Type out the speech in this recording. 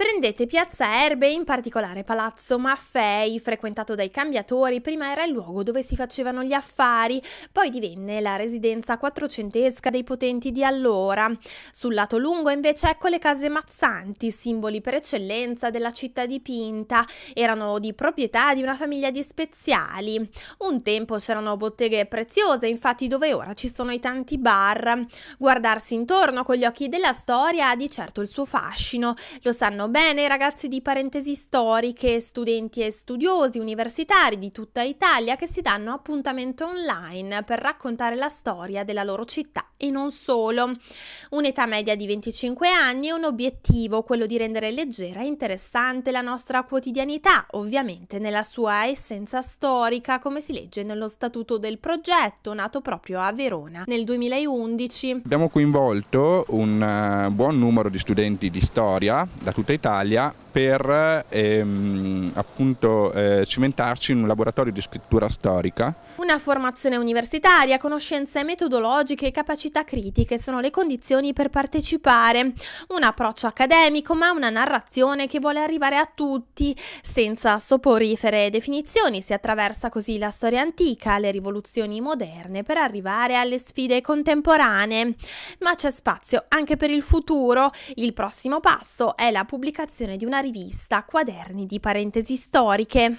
Prendete Piazza Erbe, in particolare Palazzo Maffei, frequentato dai cambiatori, prima era il luogo dove si facevano gli affari, poi divenne la residenza quattrocentesca dei potenti di allora. Sul lato lungo invece ecco le case Mazzanti, simboli per eccellenza della città dipinta, erano di proprietà di una famiglia di speziali. Un tempo c'erano botteghe preziose, infatti dove ora ci sono i tanti bar. Guardarsi intorno con gli occhi della storia ha di certo il suo fascino, lo sanno Bene ragazzi di parentesi storiche, studenti e studiosi universitari di tutta Italia che si danno appuntamento online per raccontare la storia della loro città e non solo. Un'età media di 25 anni e un obiettivo, quello di rendere leggera e interessante la nostra quotidianità, ovviamente nella sua essenza storica, come si legge nello statuto del progetto, nato proprio a Verona nel 2011. Abbiamo coinvolto un eh, buon numero di studenti di storia da tutta Italia per ehm, appunto eh, cimentarci in un laboratorio di scrittura storica. Una formazione universitaria, conoscenze metodologiche e capacità critiche sono le condizioni per partecipare. Un approccio accademico ma una narrazione che vuole arrivare a tutti senza soporifere definizioni. Si attraversa così la storia antica, le rivoluzioni moderne per arrivare alle sfide contemporanee. Ma c'è spazio anche per il futuro. Il prossimo passo è la pubblicazione di una rivista, Quaderni di Parentesi Storiche.